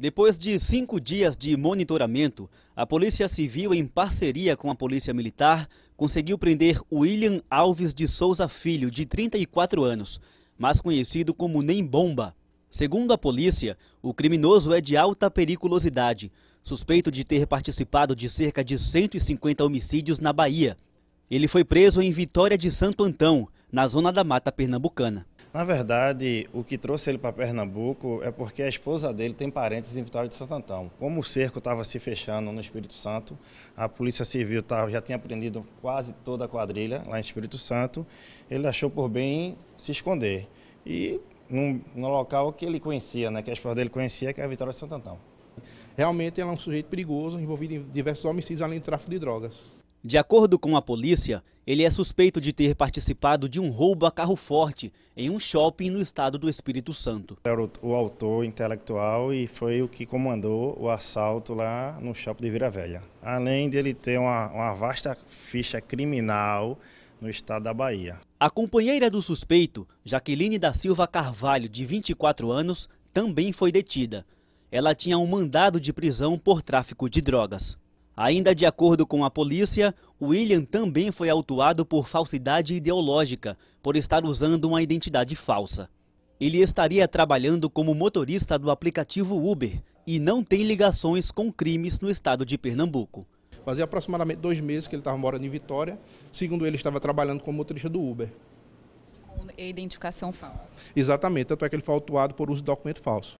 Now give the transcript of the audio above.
Depois de cinco dias de monitoramento, a Polícia Civil, em parceria com a Polícia Militar, conseguiu prender William Alves de Souza Filho, de 34 anos, mais conhecido como Nem Bomba. Segundo a polícia, o criminoso é de alta periculosidade, suspeito de ter participado de cerca de 150 homicídios na Bahia. Ele foi preso em Vitória de Santo Antão, na zona da Mata Pernambucana. Na verdade, o que trouxe ele para Pernambuco é porque a esposa dele tem parentes em Vitória de Santo Antão. Como o cerco estava se fechando no Espírito Santo, a Polícia Civil tava, já tinha prendido quase toda a quadrilha lá em Espírito Santo, ele achou por bem se esconder. E num, num local que ele conhecia, né, que a esposa dele conhecia, que é a Vitória de Santo Antão. Realmente ele é um sujeito perigoso, envolvido em diversos homicídios, além do tráfico de drogas. De acordo com a polícia, ele é suspeito de ter participado de um roubo a carro forte em um shopping no estado do Espírito Santo. Era o, autor intelectual e foi o que comandou o assalto lá no shopping de Vira Velha. Além dele ter uma, uma vasta ficha criminal no estado da Bahia. A companheira do suspeito, Jaqueline da Silva Carvalho, de 24 anos, também foi detida. Ela tinha um mandado de prisão por tráfico de drogas. Ainda de acordo com a polícia, William também foi autuado por falsidade ideológica, por estar usando uma identidade falsa. Ele estaria trabalhando como motorista do aplicativo Uber e não tem ligações com crimes no estado de Pernambuco. Fazia aproximadamente dois meses que ele estava morando em Vitória. Segundo ele, estava trabalhando como motorista do Uber. Com identificação falsa. Exatamente, tanto é que ele foi autuado por uso de documento falso.